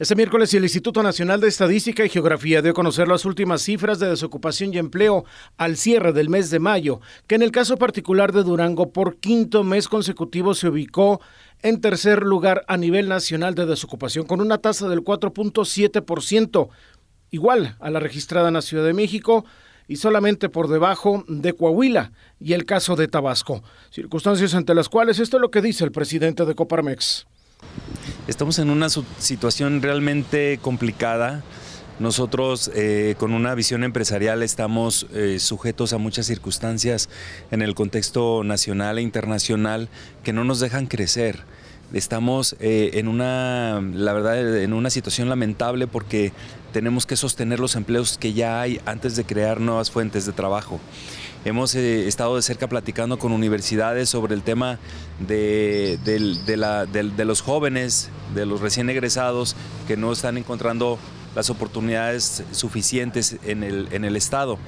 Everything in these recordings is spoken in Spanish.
Este miércoles el Instituto Nacional de Estadística y Geografía dio a conocer las últimas cifras de desocupación y empleo al cierre del mes de mayo, que en el caso particular de Durango por quinto mes consecutivo se ubicó en tercer lugar a nivel nacional de desocupación con una tasa del 4.7%, igual a la registrada en la Ciudad de México y solamente por debajo de Coahuila y el caso de Tabasco, circunstancias ante las cuales esto es lo que dice el presidente de Coparmex Estamos en una situación realmente complicada. Nosotros eh, con una visión empresarial estamos eh, sujetos a muchas circunstancias en el contexto nacional e internacional que no nos dejan crecer. Estamos eh, en una, la verdad, en una situación lamentable porque tenemos que sostener los empleos que ya hay antes de crear nuevas fuentes de trabajo. Hemos eh, estado de cerca platicando con universidades sobre el tema de, los jóvenes, de los recién egresados que no están encontrando las oportunidades suficientes en el Estado.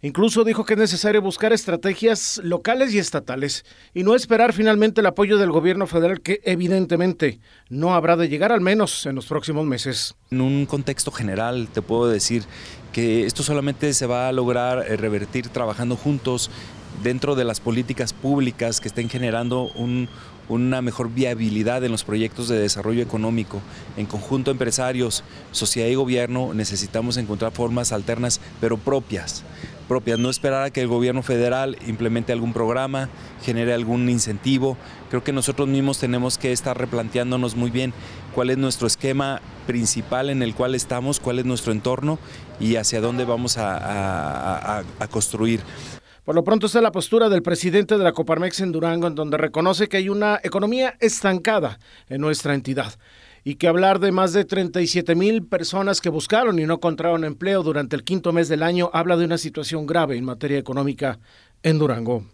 Incluso dijo que es necesario buscar estrategias locales y estatales y no esperar finalmente el apoyo del gobierno federal que evidentemente no habrá de llegar al menos en los próximos meses. En un contexto general te puedo decir que esto solamente se va a lograr eh, revertir trabajando juntos dentro de las políticas públicas que estén generando una mejor viabilidad en los proyectos de desarrollo económico. En conjunto, empresarios, sociedad y gobierno, necesitamos encontrar formas alternas, pero propias. Propias, no esperar a que el gobierno federal implemente algún programa, genere algún incentivo. Creo que nosotros mismos tenemos que estar replanteándonos muy bien cuál es nuestro esquema principal en el cual estamos, cuál es nuestro entorno y hacia dónde vamos a construir. Por lo pronto está la postura del presidente de la Coparmex en Durango, en donde reconoce que hay una economía estancada en nuestra entidad y que hablar de más de 37 mil personas que buscaron y no encontraron empleo durante el quinto mes del año habla de una situación grave en materia económica en Durango.